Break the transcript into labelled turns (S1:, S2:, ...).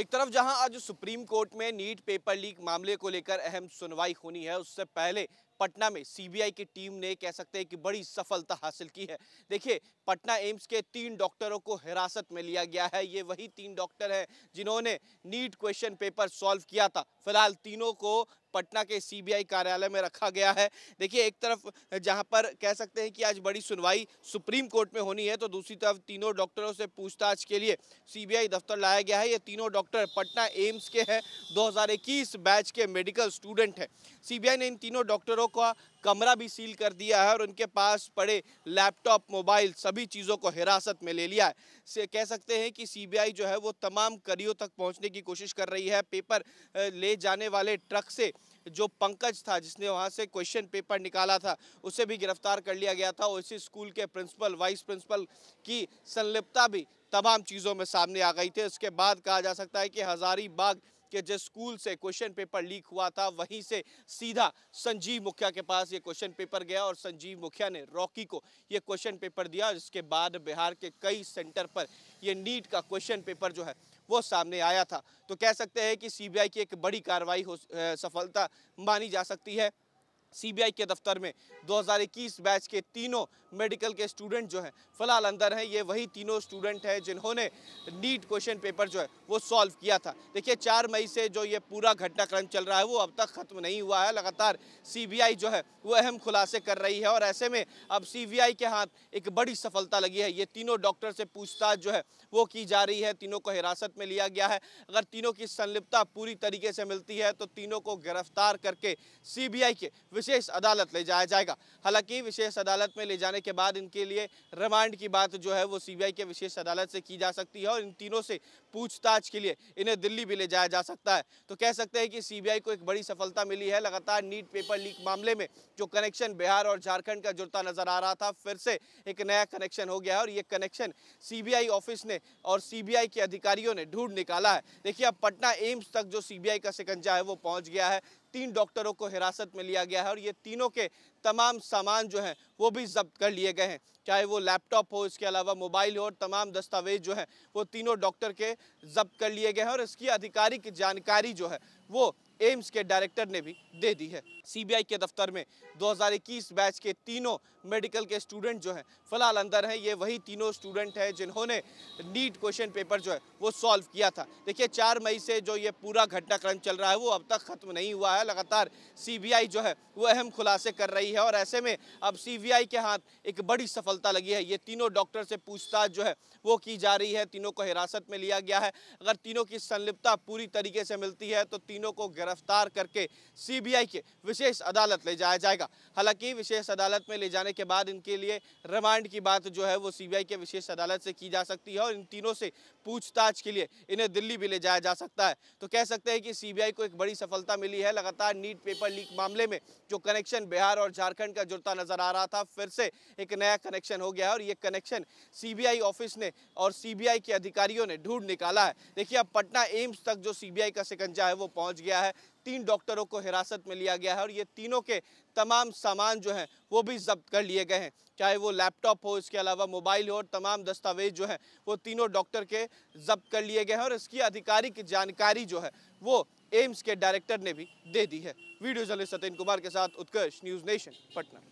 S1: एक तरफ जहां आज सुप्रीम कोर्ट में नीट पेपर लीक मामले को लेकर अहम सुनवाई होनी है उससे पहले पटना में सीबीआई की टीम ने कह सकते हैं कि बड़ी सफलता हासिल की है देखिए पटना एम्स के तीन डॉक्टरों को हिरासत में लिया गया है ये वही तीन डॉक्टर हैं जिन्होंने नीट क्वेश्चन पेपर सॉल्व किया था फिलहाल तीनों को पटना के सीबीआई कार्यालय में रखा गया है देखिए एक तरफ जहां पर कह सकते हैं कि आज बड़ी सुनवाई सुप्रीम कोर्ट में होनी है तो दूसरी तरफ तीनों डॉक्टरों से पूछताछ के लिए सीबीआई दफ्तर लाया गया है ये तीनों डॉक्टर पटना एम्स के हैं दो बैच के मेडिकल स्टूडेंट हैं सी ने इन तीनों डॉक्टरों का कमरा भी सील कर दिया है और उनके पास पड़े लैपटॉप मोबाइल सभी चीज़ों को हिरासत में ले लिया है से कह सकते हैं कि सीबीआई जो है वो तमाम करियों तक पहुंचने की कोशिश कर रही है पेपर ले जाने वाले ट्रक से जो पंकज था जिसने वहाँ से क्वेश्चन पेपर निकाला था उसे भी गिरफ्तार कर लिया गया था और इसी स्कूल के प्रिंसिपल वाइस प्रिंसिपल की संलिप्तता भी तमाम चीज़ों में सामने आ गई थी उसके बाद कहा जा सकता है कि हज़ारीबाग कि जिस स्कूल से क्वेश्चन पेपर लीक हुआ था वहीं से सीधा संजीव मुखिया के पास ये क्वेश्चन पेपर गया और संजीव मुखिया ने रॉकी को ये क्वेश्चन पेपर दिया जिसके बाद बिहार के कई सेंटर पर ये नीट का क्वेश्चन पेपर जो है वो सामने आया था तो कह सकते हैं कि सीबीआई की एक बड़ी कार्रवाई हो सफलता मानी जा सकती है सीबीआई के दफ्तर में 2021 बैच के तीनों मेडिकल के स्टूडेंट जो हैं फिलहाल अंदर हैं ये वही तीनों स्टूडेंट हैं जिन्होंने नीट क्वेश्चन पेपर जो है वो सॉल्व किया था देखिए चार मई से जो ये पूरा घटनाक्रम चल रहा है वो अब तक ख़त्म नहीं हुआ है लगातार सीबीआई जो है वो अहम खुलासे कर रही है और ऐसे में अब सी के हाथ एक बड़ी सफलता लगी है ये तीनों डॉक्टर से पूछताछ जो है वो की जा रही है तीनों को हिरासत में लिया गया है अगर तीनों की संलिप्तता पूरी तरीके से मिलती है तो तीनों को गिरफ्तार करके सी के विशेष अदालत ले जाया जाएगा हालांकि विशेष अदालत में ले जाने के बाद इनके लिए रिमांड की बात जो है वो सीबीआई के विशेष अदालत से की जा सकती है और इन तीनों से पूछताछ के लिए इन्हें दिल्ली भी ले जाया जा सकता है तो कह सकते हैं कि सीबीआई को एक बड़ी सफलता मिली है लगातार नीट पेपर लीक मामले में जो कनेक्शन बिहार और झारखंड का जुड़ता नजर आ रहा था फिर से एक नया कनेक्शन हो गया है और ये कनेक्शन सी ऑफिस ने और सी के अधिकारियों ने ढूंढ निकाला है देखिए अब पटना एम्स तक जो सीबीआई का सिकंजा है वो पहुंच गया है तीन डॉक्टरों को हिरासत में लिया गया है और ये तीनों के तमाम सामान जो हैं वो भी जब्त कर लिए गए हैं चाहे वो लैपटॉप हो इसके अलावा मोबाइल हो और तमाम दस्तावेज जो हैं वो तीनों डॉक्टर के जब्त कर लिए गए हैं और इसकी आधिकारिक जानकारी जो है वो एम्स के डायरेक्टर ने भी दे दी है सीबीआई के दफ्तर में 2021 बैच के तीनों मेडिकल के स्टूडेंट जो हैं फिलहाल अंदर हैं ये वही तीनों स्टूडेंट हैं जिन्होंने नीट क्वेश्चन पेपर जो है वो सॉल्व किया था देखिए चार मई से जो ये पूरा घटनाक्रम चल रहा है वो अब तक ख़त्म नहीं हुआ है लगातार सी जो है वो अहम खुलासे कर रही गई है और ऐसे में अब सीबीआई के हाथ एक बड़ी सफलता लगी है ये तीनों डॉक्टर से पूछताछ जो है वो की जा रही है तीनों को हिरासत में लिया गया है अगर तीनों की संलिप्तता पूरी तरीके से मिलती है तो तीनों को गिरफ्तार करके सीबीआई के विशेष अदालत ले जाया जाएगा हालांकि विशेष अदालत में ले जाने के बाद इनके लिए रिमांड की बात जो है वो सी के विशेष अदालत से की जा सकती है और इन तीनों से पूछताछ के लिए इन्हें दिल्ली भी ले जाया जा सकता है तो कह सकते हैं कि सीबीआई को एक बड़ी सफलता मिली है लगातार नीट पेपर लीक मामले में जो कनेक्शन बिहार और झारखंड का जुड़ता नजर आ रहा था फिर से एक नया कनेक्शन हो गया है और ये कनेक्शन सीबीआई ऑफिस ने और सीबीआई के अधिकारियों ने ढूंढ निकाला है देखिए अब पटना एम्स तक जो सीबीआई का सिकंजा है वो पहुंच गया है तीन डॉक्टरों को हिरासत में लिया गया है और ये तीनों के तमाम सामान जो हैं वो भी जब्त कर लिए गए हैं चाहे वो लैपटॉप हो इसके अलावा मोबाइल हो और तमाम दस्तावेज जो हैं वो तीनों डॉक्टर के जब्त कर लिए गए हैं और इसकी आधिकारिक जानकारी जो है वो एम्स के डायरेक्टर ने भी दे दी है वीडियो जर्नलिस्ट सत्यन कुमार के साथ उत्कर्ष न्यूज नेशन पटना